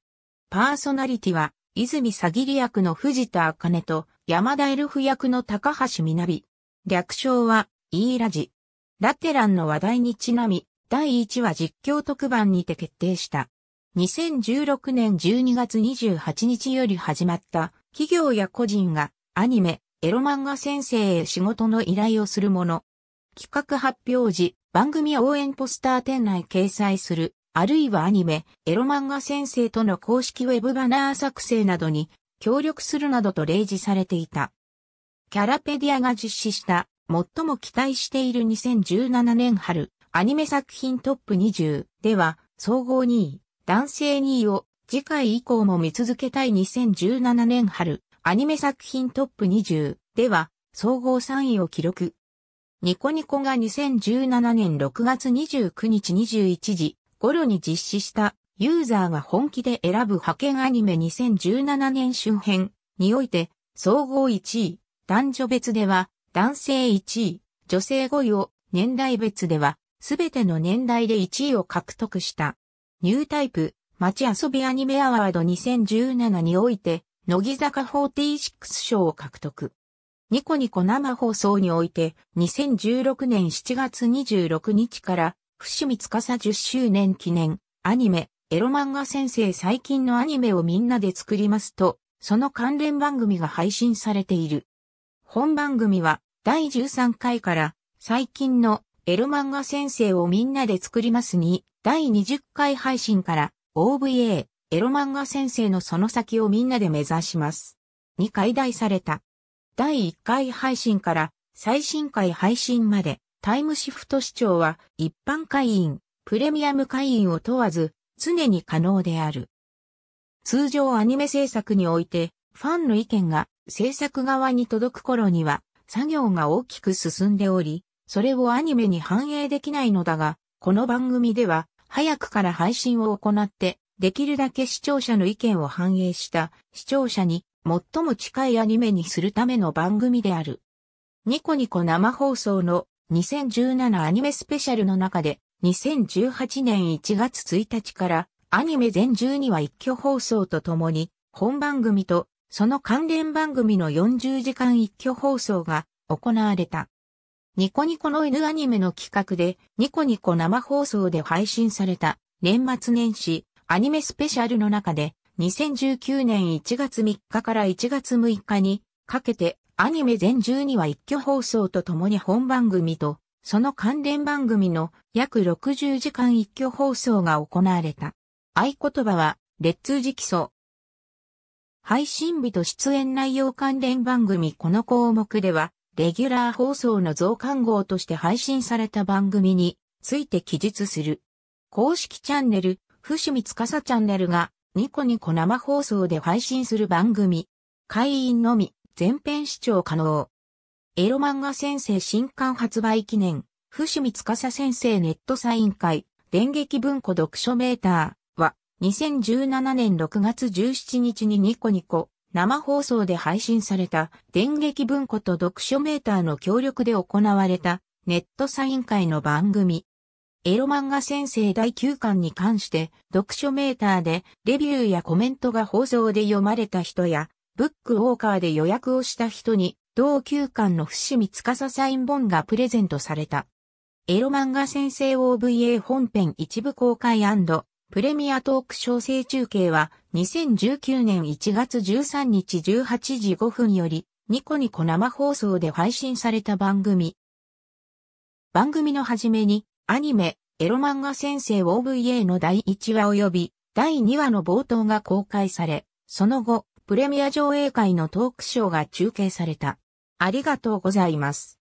パーソナリティは、泉さぎり役の藤田茜と、山田エルフ役の高橋みなび。略称は、イーラジ。ラテランの話題にちなみ、第1話実況特番にて決定した。2016年12月28日より始まった企業や個人がアニメ、エロ漫画先生へ仕事の依頼をするもの。企画発表時、番組応援ポスター店内掲載するあるいはアニメ、エロ漫画先生との公式ウェブバナー作成などに協力するなどと例示されていた。キャラペディアが実施した最も期待している2017年春アニメ作品トップ20では総合2位、男性2位を次回以降も見続けたい2017年春アニメ作品トップ20では総合3位を記録。ニコニコが2017年6月29日21時頃に実施したユーザーが本気で選ぶ派遣アニメ2017年春編において総合1位、男女別では男性1位、女性5位を年代別ではすべての年代で1位を獲得した。ニュータイプ、街遊びアニメアワード2017において、乃木坂46賞を獲得。ニコニコ生放送において、2016年7月26日から伏見司10周年記念、アニメ、エロ漫画先生最近のアニメをみんなで作りますと、その関連番組が配信されている。本番組は第13回から最近のエロ漫画先生をみんなで作りますに、第20回配信から OVA、エロ漫画先生のその先をみんなで目指します。に解題された。第1回配信から最新回配信までタイムシフト視聴は一般会員、プレミアム会員を問わず常に可能である。通常アニメ制作においてファンの意見が制作側に届く頃には作業が大きく進んでおり、それをアニメに反映できないのだが、この番組では早くから配信を行ってできるだけ視聴者の意見を反映した視聴者に最も近いアニメにするための番組である。ニコニコ生放送の2017アニメスペシャルの中で、2018年1月1日から、アニメ全12話一挙放送とともに、本番組と、その関連番組の40時間一挙放送が行われた。ニコニコの犬アニメの企画で、ニコニコ生放送で配信された、年末年始、アニメスペシャルの中で、2019年1月3日から1月6日に、かけてアニメ全12話一挙放送とともに本番組と、その関連番組の約60時間一挙放送が行われた。合言葉は、列通直訴。配信日と出演内容関連番組この項目では、レギュラー放送の増刊号として配信された番組について記述する。公式チャンネル、伏見司チャンネルがニコニコ生放送で配信する番組。会員のみ、全編視聴可能。エロ漫画先生新刊発売記念、伏見司先生ネットサイン会、電撃文庫読書メーターは、2017年6月17日にニコニコ、生放送で配信された電撃文庫と読書メーターの協力で行われたネットサイン会の番組。エロ漫画先生第9巻に関して読書メーターでレビューやコメントが放送で読まれた人やブックウォーカーで予約をした人に、同級間の伏見司サイン本がプレゼントされた。エロ漫画先生 OVA 本編一部公開プレミアトーク小生中継は2019年1月13日18時5分よりニコニコ生放送で配信された番組。番組の初めにアニメエロ漫画先生 OVA の第1話及び第2話の冒頭が公開され、その後プレミア上映会のトークショーが中継された。ありがとうございます。